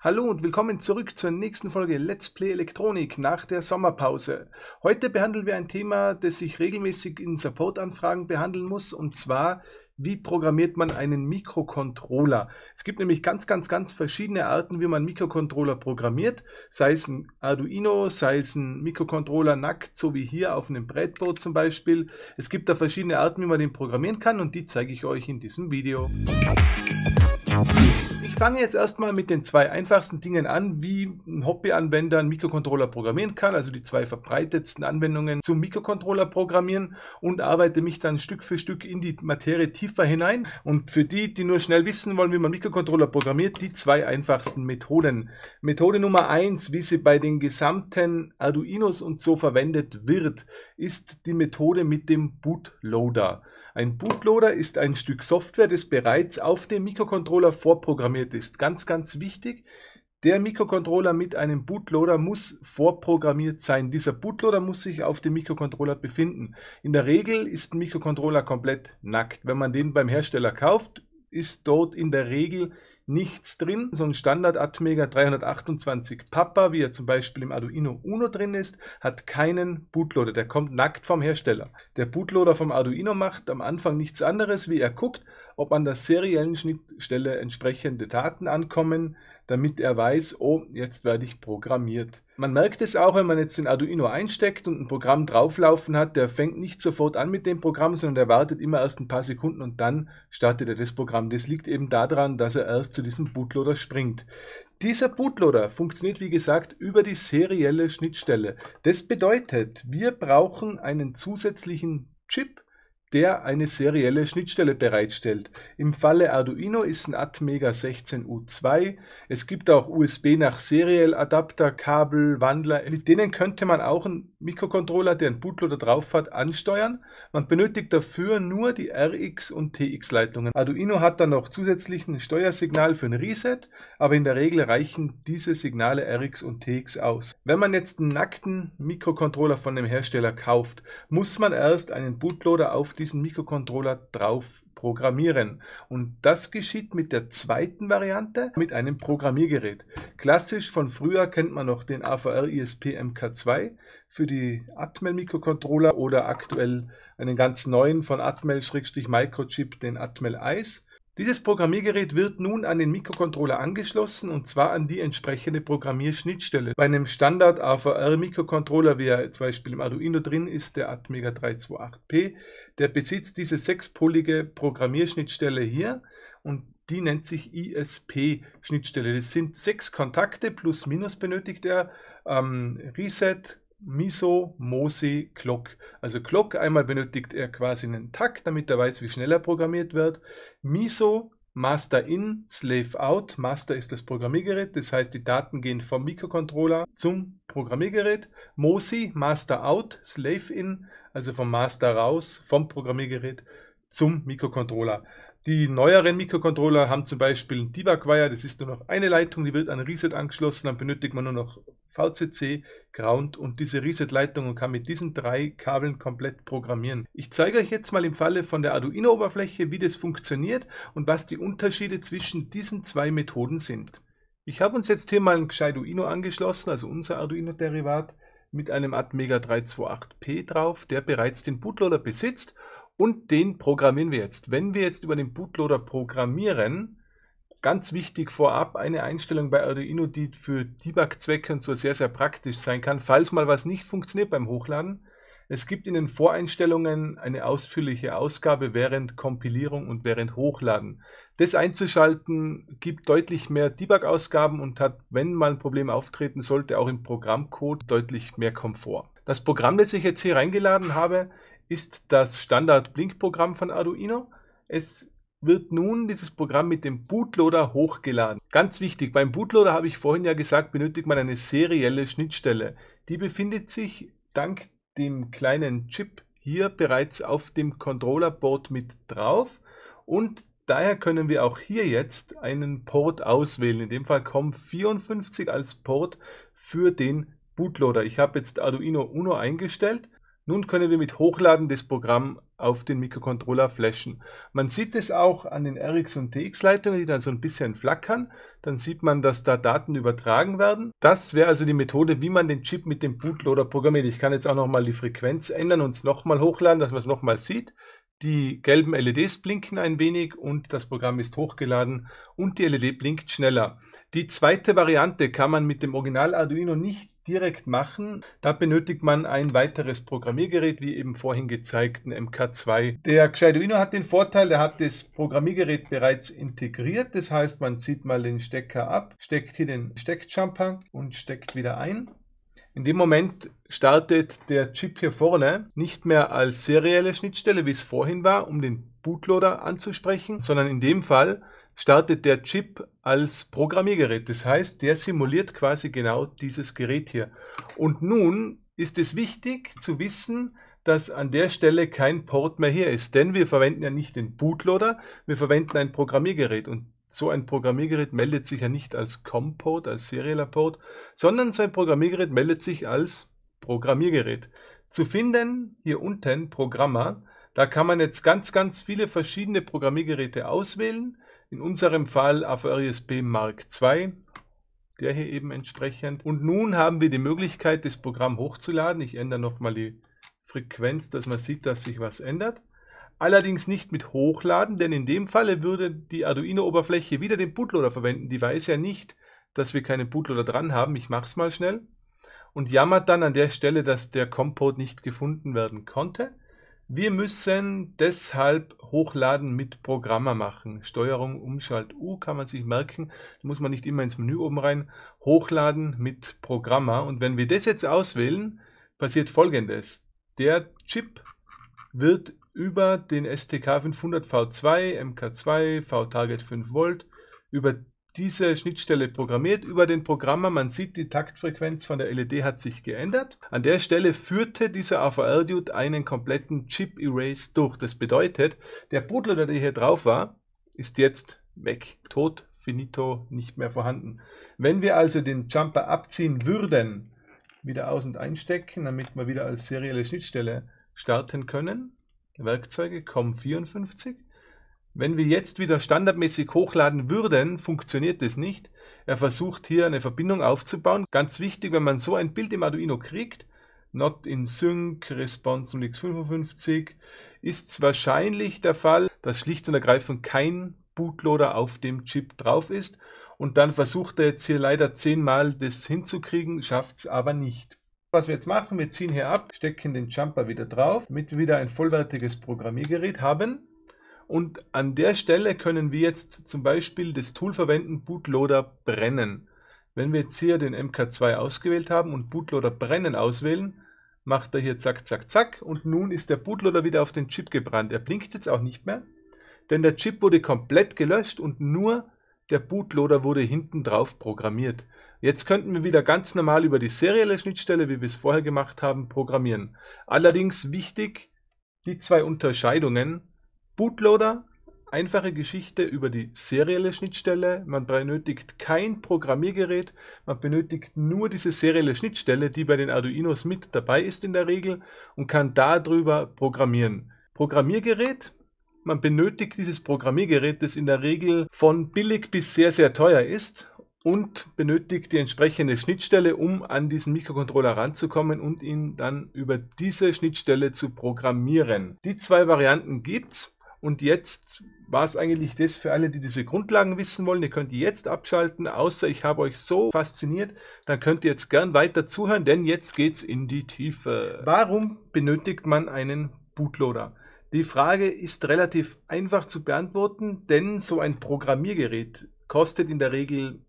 Hallo und willkommen zurück zur nächsten Folge Let's Play Elektronik nach der Sommerpause. Heute behandeln wir ein Thema, das ich regelmäßig in Support-Anfragen behandeln muss, und zwar, wie programmiert man einen Mikrocontroller? Es gibt nämlich ganz, ganz, ganz verschiedene Arten, wie man Mikrocontroller programmiert, sei es ein Arduino, sei es ein Mikrocontroller nackt, so wie hier auf einem Breadboard zum Beispiel. Es gibt da verschiedene Arten, wie man den programmieren kann, und die zeige ich euch in diesem Video. Musik ich fange jetzt erstmal mit den zwei einfachsten Dingen an, wie ein Hobbyanwender einen Mikrocontroller programmieren kann, also die zwei verbreitetsten Anwendungen zum Mikrocontroller programmieren und arbeite mich dann Stück für Stück in die Materie tiefer hinein. Und für die, die nur schnell wissen wollen, wie man Mikrocontroller programmiert, die zwei einfachsten Methoden. Methode Nummer eins, wie sie bei den gesamten Arduinos und so verwendet wird, ist die Methode mit dem Bootloader. Ein Bootloader ist ein Stück Software, das bereits auf dem Mikrocontroller vorprogrammiert ist. Ganz, ganz wichtig, der Mikrocontroller mit einem Bootloader muss vorprogrammiert sein. Dieser Bootloader muss sich auf dem Mikrocontroller befinden. In der Regel ist ein Mikrocontroller komplett nackt. Wenn man den beim Hersteller kauft, ist dort in der Regel nichts drin. So ein Standard-Atmega 328 Papa, wie er zum Beispiel im Arduino Uno drin ist, hat keinen Bootloader. Der kommt nackt vom Hersteller. Der Bootloader vom Arduino macht am Anfang nichts anderes, wie er guckt, ob an der seriellen Schnittstelle entsprechende Daten ankommen, damit er weiß, oh, jetzt werde ich programmiert. Man merkt es auch, wenn man jetzt den Arduino einsteckt und ein Programm drauflaufen hat, der fängt nicht sofort an mit dem Programm, sondern der wartet immer erst ein paar Sekunden und dann startet er das Programm. Das liegt eben daran, dass er erst zu diesem Bootloader springt. Dieser Bootloader funktioniert, wie gesagt, über die serielle Schnittstelle. Das bedeutet, wir brauchen einen zusätzlichen Chip, der eine serielle Schnittstelle bereitstellt. Im Falle Arduino ist ein ATmega 16U2. Es gibt auch USB nach Serial Adapter, Kabel, Wandler. Mit denen könnte man auch einen Mikrocontroller, der einen Bootloader drauf hat, ansteuern. Man benötigt dafür nur die RX- und TX-Leitungen. Arduino hat dann noch zusätzlich ein Steuersignal für ein Reset, aber in der Regel reichen diese Signale RX und TX aus. Wenn man jetzt einen nackten Mikrocontroller von dem Hersteller kauft, muss man erst einen Bootloader auf diesen Mikrocontroller drauf programmieren. Und das geschieht mit der zweiten Variante, mit einem Programmiergerät. Klassisch von früher kennt man noch den AVR ISP MK2 für die Atmel Mikrocontroller oder aktuell einen ganz neuen von Atmel-Microchip, den Atmel Ice. Dieses Programmiergerät wird nun an den Mikrocontroller angeschlossen und zwar an die entsprechende Programmierschnittstelle. Bei einem Standard-AVR-Mikrocontroller, wie er zum Beispiel im Arduino drin ist, der Atmega 328P, der besitzt diese sechspolige Programmierschnittstelle hier und die nennt sich ISP-Schnittstelle. Das sind sechs Kontakte plus minus benötigt er, ähm, Reset, Miso Mose Clock. Also Clock einmal benötigt er quasi einen Takt, damit er weiß, wie schnell er programmiert wird. Miso Master in, Slave out. Master ist das Programmiergerät, das heißt, die Daten gehen vom Mikrocontroller zum Programmiergerät. MOSI, Master out, Slave in, also vom Master raus, vom Programmiergerät zum Mikrocontroller. Die neueren Mikrocontroller haben zum Beispiel einen Debug-Wire, das ist nur noch eine Leitung, die wird an Reset angeschlossen, dann benötigt man nur noch VCC, Ground und diese Reset-Leitung und kann mit diesen drei Kabeln komplett programmieren. Ich zeige euch jetzt mal im Falle von der Arduino-Oberfläche, wie das funktioniert und was die Unterschiede zwischen diesen zwei Methoden sind. Ich habe uns jetzt hier mal ein Gescheiduino angeschlossen, also unser Arduino-Derivat, mit einem Atmega 328P drauf, der bereits den Bootloader besitzt und den programmieren wir jetzt. Wenn wir jetzt über den Bootloader programmieren, ganz wichtig vorab eine Einstellung bei Arduino, die für Debug-Zwecke und so sehr, sehr praktisch sein kann, falls mal was nicht funktioniert beim Hochladen. Es gibt in den Voreinstellungen eine ausführliche Ausgabe während Kompilierung und während Hochladen. Das einzuschalten gibt deutlich mehr Debug-Ausgaben und hat, wenn mal ein Problem auftreten sollte, auch im Programmcode deutlich mehr Komfort. Das Programm, das ich jetzt hier reingeladen habe, ist das Standard-Blink-Programm von Arduino. Es wird nun dieses Programm mit dem Bootloader hochgeladen. Ganz wichtig, beim Bootloader habe ich vorhin ja gesagt, benötigt man eine serielle Schnittstelle. Die befindet sich dank dem kleinen Chip hier bereits auf dem Controller-Board mit drauf und daher können wir auch hier jetzt einen Port auswählen. In dem Fall COM54 als Port für den Bootloader. Ich habe jetzt Arduino Uno eingestellt. Nun können wir mit Hochladen des Programms auf den Mikrocontroller-Flächen. Man sieht es auch an den RX- und TX-Leitungen, die dann so ein bisschen flackern. Dann sieht man, dass da Daten übertragen werden. Das wäre also die Methode, wie man den Chip mit dem Bootloader programmiert. Ich kann jetzt auch nochmal die Frequenz ändern und es nochmal hochladen, dass man es nochmal sieht. Die gelben LEDs blinken ein wenig und das Programm ist hochgeladen und die LED blinkt schneller. Die zweite Variante kann man mit dem Original Arduino nicht direkt machen. Da benötigt man ein weiteres Programmiergerät, wie eben vorhin gezeigten MK2. Der Arduino hat den Vorteil, er hat das Programmiergerät bereits integriert. Das heißt, man zieht mal den Stecker ab, steckt hier den Steckjumper und steckt wieder ein. In dem Moment startet der Chip hier vorne nicht mehr als serielle Schnittstelle, wie es vorhin war, um den Bootloader anzusprechen, sondern in dem Fall startet der Chip als Programmiergerät. Das heißt, der simuliert quasi genau dieses Gerät hier. Und nun ist es wichtig zu wissen, dass an der Stelle kein Port mehr hier ist, denn wir verwenden ja nicht den Bootloader, wir verwenden ein Programmiergerät und so ein Programmiergerät meldet sich ja nicht als COM-Port, als Serieller Port, sondern so ein Programmiergerät meldet sich als Programmiergerät. Zu finden hier unten Programmer. Da kann man jetzt ganz, ganz viele verschiedene Programmiergeräte auswählen. In unserem Fall AVRISP Mark II, der hier eben entsprechend. Und nun haben wir die Möglichkeit, das Programm hochzuladen. Ich ändere nochmal die Frequenz, dass man sieht, dass sich was ändert. Allerdings nicht mit Hochladen, denn in dem Falle würde die Arduino-Oberfläche wieder den Bootloader verwenden. Die weiß ja nicht, dass wir keinen Bootloader dran haben. Ich mache es mal schnell. Und jammert dann an der Stelle, dass der Comport nicht gefunden werden konnte. Wir müssen deshalb Hochladen mit Programmer machen. Steuerung Umschalt U kann man sich merken. Da muss man nicht immer ins Menü oben rein. Hochladen mit Programmer. Und wenn wir das jetzt auswählen, passiert folgendes. Der Chip wird über den STK 500 V2, MK2, V-Target 5 Volt, über diese Schnittstelle programmiert über den Programmer. Man sieht, die Taktfrequenz von der LED hat sich geändert. An der Stelle führte dieser AVR-Dude einen kompletten Chip-Erase durch. Das bedeutet, der Bootloader, der hier drauf war, ist jetzt weg, tot, finito, nicht mehr vorhanden. Wenn wir also den Jumper abziehen würden, wieder aus- und einstecken, damit wir wieder als serielle Schnittstelle starten können, Werkzeuge, COM54. Wenn wir jetzt wieder standardmäßig hochladen würden, funktioniert das nicht. Er versucht hier eine Verbindung aufzubauen. Ganz wichtig, wenn man so ein Bild im Arduino kriegt, not in sync, response um x55, ist es wahrscheinlich der Fall, dass schlicht und ergreifend kein Bootloader auf dem Chip drauf ist. Und dann versucht er jetzt hier leider zehnmal das hinzukriegen, schafft es aber nicht. Was wir jetzt machen, wir ziehen hier ab, stecken den Jumper wieder drauf, damit wir wieder ein vollwertiges Programmiergerät haben. Und an der Stelle können wir jetzt zum Beispiel das Tool verwenden, Bootloader brennen. Wenn wir jetzt hier den MK2 ausgewählt haben und Bootloader brennen auswählen, macht er hier zack, zack, zack und nun ist der Bootloader wieder auf den Chip gebrannt. Er blinkt jetzt auch nicht mehr, denn der Chip wurde komplett gelöscht und nur der Bootloader wurde hinten drauf programmiert. Jetzt könnten wir wieder ganz normal über die serielle Schnittstelle, wie wir es vorher gemacht haben, programmieren. Allerdings wichtig, die zwei Unterscheidungen. Bootloader, einfache Geschichte über die serielle Schnittstelle. Man benötigt kein Programmiergerät, man benötigt nur diese serielle Schnittstelle, die bei den Arduinos mit dabei ist in der Regel und kann darüber programmieren. Programmiergerät, man benötigt dieses Programmiergerät, das in der Regel von billig bis sehr, sehr teuer ist und benötigt die entsprechende Schnittstelle, um an diesen Mikrocontroller ranzukommen und ihn dann über diese Schnittstelle zu programmieren. Die zwei Varianten gibt's und jetzt war es eigentlich das für alle, die diese Grundlagen wissen wollen. Ihr könnt die jetzt abschalten, außer ich habe euch so fasziniert, dann könnt ihr jetzt gern weiter zuhören, denn jetzt geht's in die Tiefe. Warum benötigt man einen Bootloader? Die Frage ist relativ einfach zu beantworten, denn so ein Programmiergerät kostet in der Regel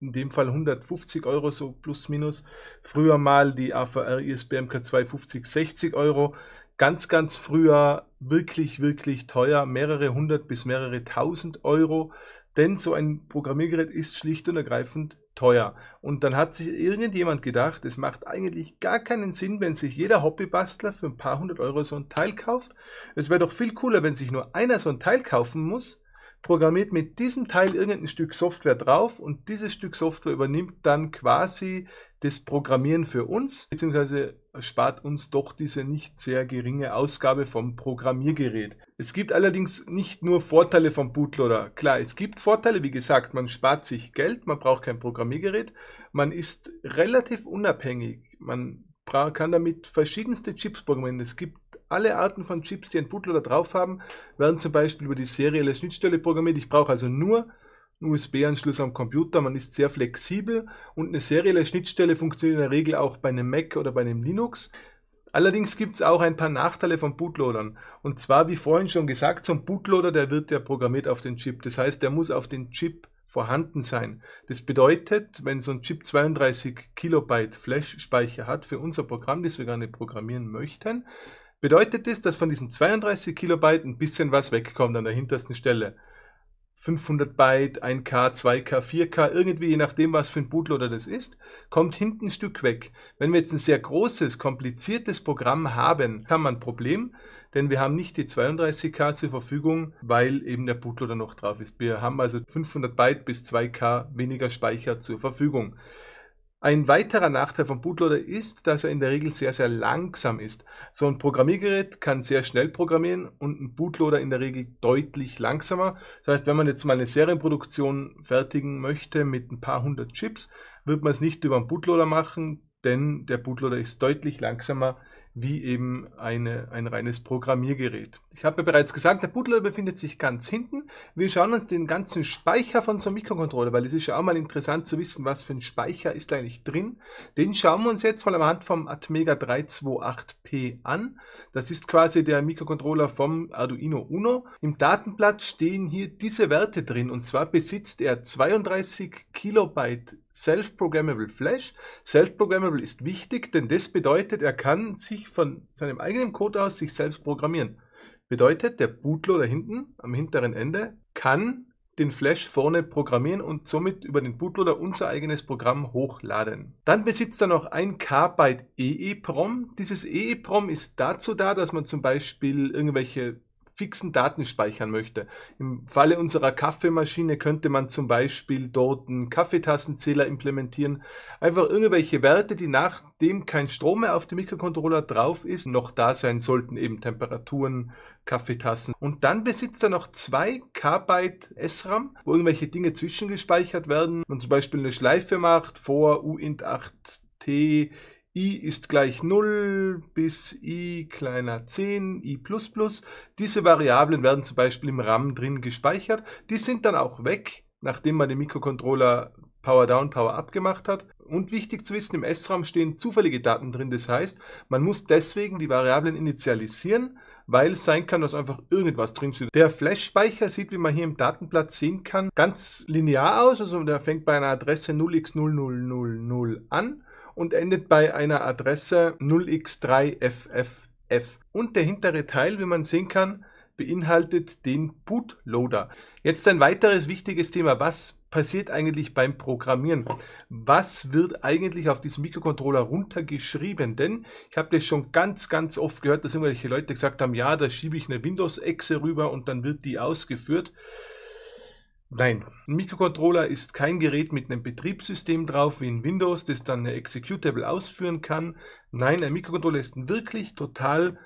in dem Fall 150 Euro, so plus minus. Früher mal die AVR ISBMK 250, 60 Euro. Ganz, ganz früher wirklich, wirklich teuer, mehrere hundert bis mehrere tausend Euro. Denn so ein Programmiergerät ist schlicht und ergreifend teuer. Und dann hat sich irgendjemand gedacht, es macht eigentlich gar keinen Sinn, wenn sich jeder Hobbybastler für ein paar hundert Euro so ein Teil kauft. Es wäre doch viel cooler, wenn sich nur einer so ein Teil kaufen muss programmiert mit diesem Teil irgendein Stück Software drauf und dieses Stück Software übernimmt dann quasi das Programmieren für uns, beziehungsweise spart uns doch diese nicht sehr geringe Ausgabe vom Programmiergerät. Es gibt allerdings nicht nur Vorteile vom Bootloader. Klar, es gibt Vorteile, wie gesagt, man spart sich Geld, man braucht kein Programmiergerät, man ist relativ unabhängig, man kann damit verschiedenste Chips programmieren. Es gibt alle Arten von Chips, die ein Bootloader drauf haben, werden zum Beispiel über die serielle Schnittstelle programmiert. Ich brauche also nur einen USB-Anschluss am Computer. Man ist sehr flexibel und eine serielle Schnittstelle funktioniert in der Regel auch bei einem Mac oder bei einem Linux. Allerdings gibt es auch ein paar Nachteile von Bootloadern. Und zwar, wie vorhin schon gesagt, so ein Bootloader, der wird ja programmiert auf den Chip. Das heißt, der muss auf den Chip vorhanden sein. Das bedeutet, wenn so ein Chip 32 Kilobyte Flash-Speicher hat für unser Programm, das wir gerne programmieren möchten, bedeutet es, dass von diesen 32 Kilobyte ein bisschen was wegkommt an der hintersten Stelle. 500 Byte, 1K, 2K, 4K, irgendwie je nachdem, was für ein Bootloader das ist, kommt hinten ein Stück weg. Wenn wir jetzt ein sehr großes, kompliziertes Programm haben, haben wir ein Problem, denn wir haben nicht die 32K zur Verfügung, weil eben der Bootloader noch drauf ist. Wir haben also 500 Byte bis 2K weniger Speicher zur Verfügung. Ein weiterer Nachteil von Bootloader ist, dass er in der Regel sehr, sehr langsam ist. So ein Programmiergerät kann sehr schnell programmieren und ein Bootloader in der Regel deutlich langsamer. Das heißt, wenn man jetzt mal eine Serienproduktion fertigen möchte mit ein paar hundert Chips, wird man es nicht über einen Bootloader machen, denn der Bootloader ist deutlich langsamer wie eben eine, ein reines Programmiergerät. Ich habe ja bereits gesagt, der Bootloader befindet sich ganz hinten. Wir schauen uns den ganzen Speicher von so einem Mikrocontroller, weil es ist ja auch mal interessant zu wissen, was für ein Speicher ist eigentlich drin. Den schauen wir uns jetzt mal anhand vom Atmega 328P an. Das ist quasi der Mikrocontroller vom Arduino Uno. Im Datenblatt stehen hier diese Werte drin und zwar besitzt er 32 Kilobyte Self-Programmable Flash. Self-Programmable ist wichtig, denn das bedeutet, er kann sich von seinem eigenen Code aus sich selbst programmieren. Bedeutet, der Bootloader hinten am hinteren Ende kann den Flash vorne programmieren und somit über den Bootloader unser eigenes Programm hochladen. Dann besitzt er noch ein KB EEPROM. Dieses EEPROM ist dazu da, dass man zum Beispiel irgendwelche fixen Daten speichern möchte. Im Falle unserer Kaffeemaschine könnte man zum Beispiel dort einen Kaffeetassenzähler implementieren. Einfach irgendwelche Werte, die nachdem kein Strom mehr auf dem Mikrocontroller drauf ist, noch da sein sollten, eben Temperaturen, Kaffeetassen. Und dann besitzt er noch 2 KB SRAM, wo irgendwelche Dinge zwischengespeichert werden. Man zum Beispiel eine Schleife macht vor uint 8T i ist gleich 0 bis i kleiner 10, i++. Diese Variablen werden zum Beispiel im RAM drin gespeichert. Die sind dann auch weg, nachdem man den Mikrocontroller Power Down, Power Up gemacht hat. Und wichtig zu wissen, im s SRAM stehen zufällige Daten drin. Das heißt, man muss deswegen die Variablen initialisieren, weil es sein kann, dass einfach irgendwas steht. Der Flash-Speicher sieht, wie man hier im Datenblatt sehen kann, ganz linear aus. Also der fängt bei einer Adresse 0x00000 an und endet bei einer Adresse 0x3FFF. Und der hintere Teil, wie man sehen kann, beinhaltet den Bootloader. Jetzt ein weiteres wichtiges Thema. Was passiert eigentlich beim Programmieren? Was wird eigentlich auf diesem Mikrocontroller runtergeschrieben? Denn ich habe das schon ganz, ganz oft gehört, dass irgendwelche Leute gesagt haben, ja, da schiebe ich eine Windows-Exe rüber und dann wird die ausgeführt. Nein, ein Mikrocontroller ist kein Gerät mit einem Betriebssystem drauf wie in Windows, das dann eine Executable ausführen kann. Nein, ein Mikrocontroller ist ein wirklich total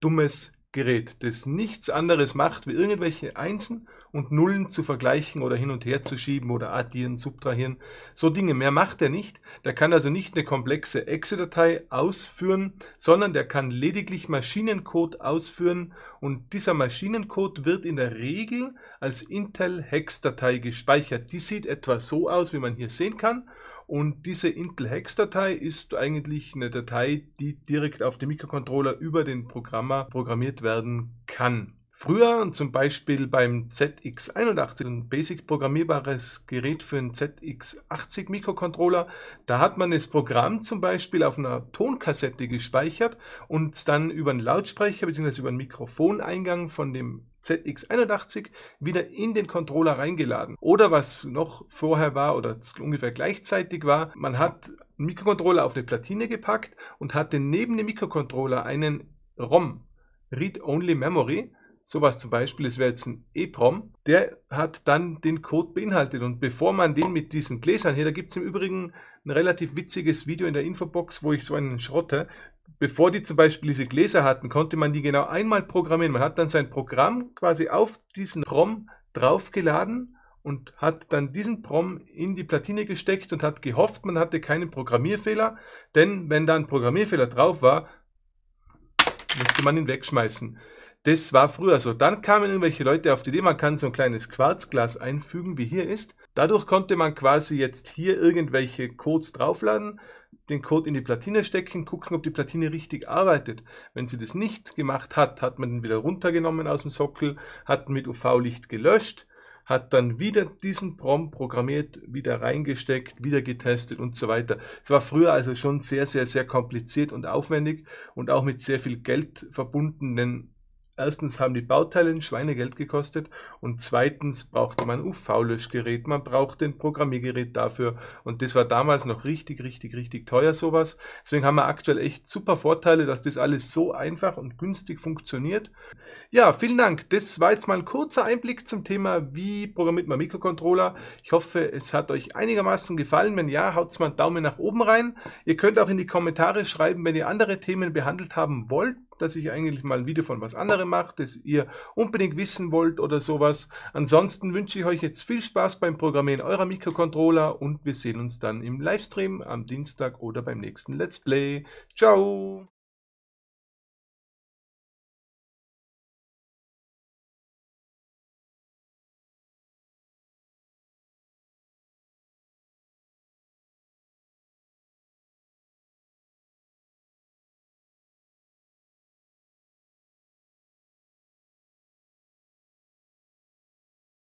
dummes Gerät, das nichts anderes macht, wie irgendwelche Einsen und Nullen zu vergleichen oder hin und her zu schieben oder addieren, subtrahieren. So Dinge. Mehr macht er nicht. Der kann also nicht eine komplexe Exe-Datei ausführen, sondern der kann lediglich Maschinencode ausführen und dieser Maschinencode wird in der Regel als Intel-Hex-Datei gespeichert. Die sieht etwa so aus, wie man hier sehen kann. Und diese Intel-Hex-Datei ist eigentlich eine Datei, die direkt auf dem Mikrocontroller über den Programmer programmiert werden kann. Früher zum Beispiel beim ZX81, ein basic programmierbares Gerät für einen ZX80 Mikrocontroller, da hat man das Programm zum Beispiel auf einer Tonkassette gespeichert und dann über einen Lautsprecher bzw. über einen Mikrofoneingang von dem ZX81 wieder in den Controller reingeladen. Oder was noch vorher war oder ungefähr gleichzeitig war, man hat einen Mikrocontroller auf eine Platine gepackt und hatte neben dem Mikrocontroller einen ROM, Read-Only Memory, Sowas zum Beispiel, das wäre jetzt ein EEPROM, der hat dann den Code beinhaltet. Und bevor man den mit diesen Gläsern hier, da gibt es im Übrigen ein relativ witziges Video in der Infobox, wo ich so einen schrotte. Bevor die zum Beispiel diese Gläser hatten, konnte man die genau einmal programmieren. Man hat dann sein Programm quasi auf diesen ROM draufgeladen und hat dann diesen Prom in die Platine gesteckt und hat gehofft, man hatte keinen Programmierfehler, denn wenn da ein Programmierfehler drauf war, musste man ihn wegschmeißen. Das war früher so. Dann kamen irgendwelche Leute auf die Idee, man kann so ein kleines Quarzglas einfügen, wie hier ist. Dadurch konnte man quasi jetzt hier irgendwelche Codes draufladen, den Code in die Platine stecken, gucken, ob die Platine richtig arbeitet. Wenn sie das nicht gemacht hat, hat man den wieder runtergenommen aus dem Sockel, hat mit UV-Licht gelöscht, hat dann wieder diesen Prom programmiert, wieder reingesteckt, wieder getestet und so weiter. Es war früher also schon sehr, sehr, sehr kompliziert und aufwendig und auch mit sehr viel Geld verbunden, denn Erstens haben die Bauteile ein Schweinegeld gekostet und zweitens brauchte man UV-Löschgerät, man brauchte ein Programmiergerät dafür und das war damals noch richtig, richtig, richtig teuer sowas. Deswegen haben wir aktuell echt super Vorteile, dass das alles so einfach und günstig funktioniert. Ja, vielen Dank. Das war jetzt mal ein kurzer Einblick zum Thema, wie programmiert man Mikrocontroller. Ich hoffe, es hat euch einigermaßen gefallen. Wenn ja, haut mal einen Daumen nach oben rein. Ihr könnt auch in die Kommentare schreiben, wenn ihr andere Themen behandelt haben wollt dass ich eigentlich mal ein Video von was anderem mache, das ihr unbedingt wissen wollt oder sowas. Ansonsten wünsche ich euch jetzt viel Spaß beim Programmieren eurer Mikrocontroller und wir sehen uns dann im Livestream am Dienstag oder beim nächsten Let's Play. Ciao!